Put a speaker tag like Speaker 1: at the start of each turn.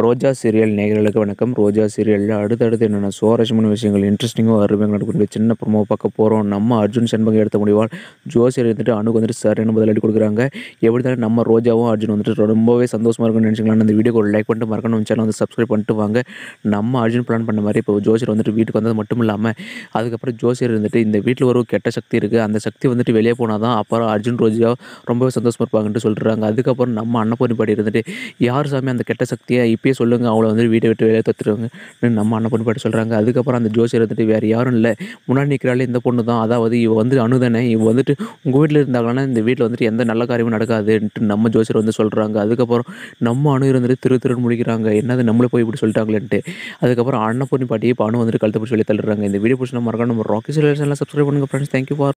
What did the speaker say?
Speaker 1: ரோஜா serial நேர்களுக்கு வணக்கம் ரோஜா சீரியலில் அடுத்தடுத்து என்னென்ன சுவாரஸ்யமான விஷயங்கள் இன்ட்ரெஸ்டிங்காக அருமையாக நடக்கக்கூடிய சின்ன பிரமோ பார்க்க போகிறோம் நம்ம அர்ஜுன் செண்பகம் எடுத்த முடிவால் ஜோசியர் இருந்துட்டு அணுக்கு வந்துட்டு சார் பதில் பதிலடி கொடுக்குறாங்க எப்படி தானே நம்ம ரோஜாவும் அர்ஜுன் வந்துட்டு ரொம்பவே சந்தோஷமாக இருக்கும்னு நினச்சிக்கலாம் அந்த வீடியோ ஒரு லைக் பண்ணிட்டு மறக்கணும் சேனல் வந்து சப்ஸ்கிரைப் பண்ணிட்டு வாங்க நம்ம அர்ஜுன் பிளான் பண்ண மாதிரி இப்போ ஜோசியர் வந்துட்டு வீட்டுக்கு வந்தது மட்டும் இல்லாமல் அதுக்கப்புறம் ஜோசியர் இருந்துட்டு இந்த வீட்டில் ஒரு கெட்ட சக்தி இருக்குது அந்த சக்தி வந்துட்டு வெளியே போனால் தான் அப்புறம் அர்ஜுன் ரோஜா ரொம்பவே சந்தோஷமாக இருப்பாங்கன்ட்டு சொல்கிறாங்க அதுக்கப்புறம் நம்ம அன்னபூர்ணி பாடி இருந்துட்டு யார் சாமி அந்த கெட்ட சக்தியை இப்பயே சொல்லுங்க அவளை வந்து வீட்டை விட்டு வேலையை தத்துருவாங்க நம்ம அண்ணன் பாட்டு சொல்கிறாங்க அதுக்கப்புறம் அந்த ஜோசியர் வந்துட்டு வேறு யாரும் இல்லை முன்னாடி நிற்கிறாலே இந்த பொண்ணு தான் அதாவது இவ வந்து அணுதானே இவ வந்துட்டு உங்கள் வீட்டில் இருந்தாங்கன்னா இந்த வீட்டில் வந்துட்டு எந்த நல்ல காரியமும் நடக்காதுன்ட்டு நம்ம ஜோசியர் வந்து சொல்கிறாங்க அதுக்கப்புறம் நம்ம அணு இருந்துட்டு திரு திருன்னு முடிக்கிறாங்க என்னது நம்மளே போய் இப்படி சொல்லிட்டாங்களேன்ட்டு அதுக்கப்புறம் அண்ணன் பொண்ணு பாட்டி இப்போ அணு வந்துட்டு கழுத்து பிடிச்சி சொல்லி தள்ளுறாங்க இந்த வீடியோ பிடிச்சி நம்ம மறக்காம நம்ம ராக்கி சொல்யூஷன்லாம் சப்ஸ்கிரைப் பண்ணுங்கள் ஃப்ரெண்ட்ஸ் தேங்க்யூ ஃபார்